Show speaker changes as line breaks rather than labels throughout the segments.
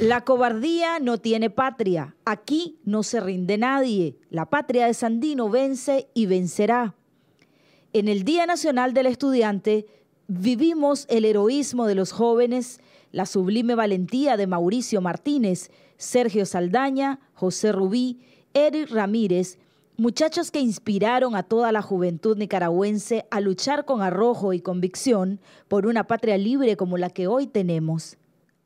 La cobardía no tiene patria. Aquí no se rinde nadie. La patria de Sandino vence y vencerá. En el Día Nacional del Estudiante vivimos el heroísmo de los jóvenes, la sublime valentía de Mauricio Martínez, Sergio Saldaña, José Rubí, Eric Ramírez, muchachos que inspiraron a toda la juventud nicaragüense a luchar con arrojo y convicción por una patria libre como la que hoy tenemos.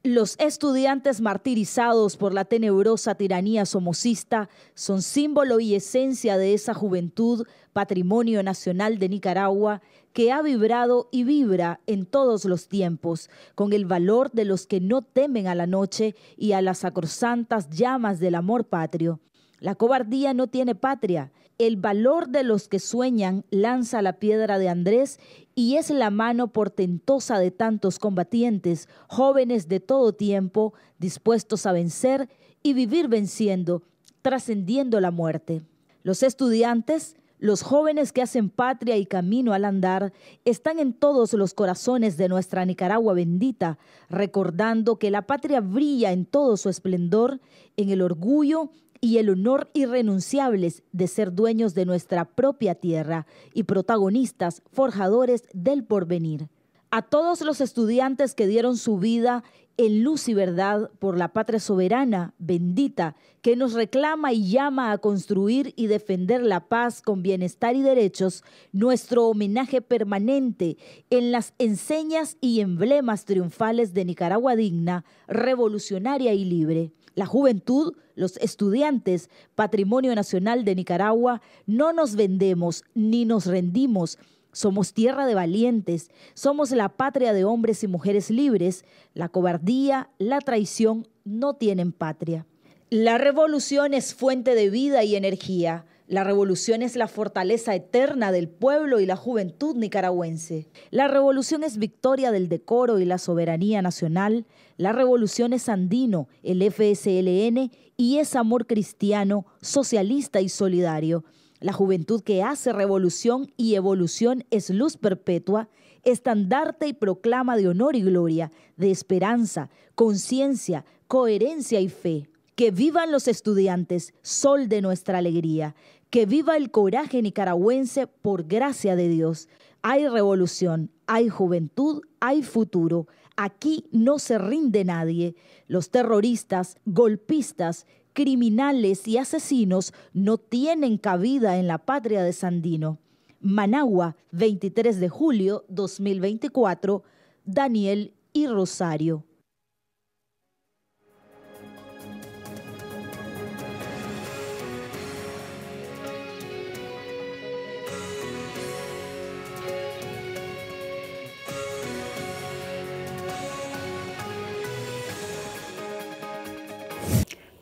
Los estudiantes martirizados por la tenebrosa tiranía somocista son símbolo y esencia de esa juventud, patrimonio nacional de Nicaragua, que ha vibrado y vibra en todos los tiempos, con el valor de los que no temen a la noche y a las sacrosantas llamas del amor patrio. La cobardía no tiene patria el valor de los que sueñan lanza la piedra de Andrés y es la mano portentosa de tantos combatientes, jóvenes de todo tiempo, dispuestos a vencer y vivir venciendo, trascendiendo la muerte. Los estudiantes los jóvenes que hacen patria y camino al andar están en todos los corazones de nuestra Nicaragua bendita, recordando que la patria brilla en todo su esplendor, en el orgullo y el honor irrenunciables de ser dueños de nuestra propia tierra y protagonistas, forjadores del porvenir. A todos los estudiantes que dieron su vida en luz y verdad por la patria soberana, bendita, que nos reclama y llama a construir y defender la paz con bienestar y derechos, nuestro homenaje permanente en las enseñas y emblemas triunfales de Nicaragua digna, revolucionaria y libre. La juventud, los estudiantes, patrimonio nacional de Nicaragua, no nos vendemos ni nos rendimos somos tierra de valientes, somos la patria de hombres y mujeres libres. La cobardía, la traición no tienen patria. La revolución es fuente de vida y energía. La revolución es la fortaleza eterna del pueblo y la juventud nicaragüense. La revolución es victoria del decoro y la soberanía nacional. La revolución es andino, el FSLN, y es amor cristiano, socialista y solidario. La juventud que hace revolución y evolución es luz perpetua, estandarte y proclama de honor y gloria, de esperanza, conciencia, coherencia y fe. Que vivan los estudiantes, sol de nuestra alegría. Que viva el coraje nicaragüense por gracia de Dios. Hay revolución, hay juventud, hay futuro. Aquí no se rinde nadie. Los terroristas, golpistas, criminales y asesinos no tienen cabida en la patria de Sandino. Managua, 23 de julio 2024, Daniel y Rosario.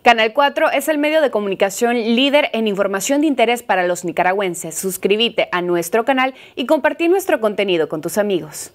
Canal 4 es el medio de comunicación líder en información de interés para los nicaragüenses. Suscríbete a nuestro canal y compartí nuestro contenido con tus amigos.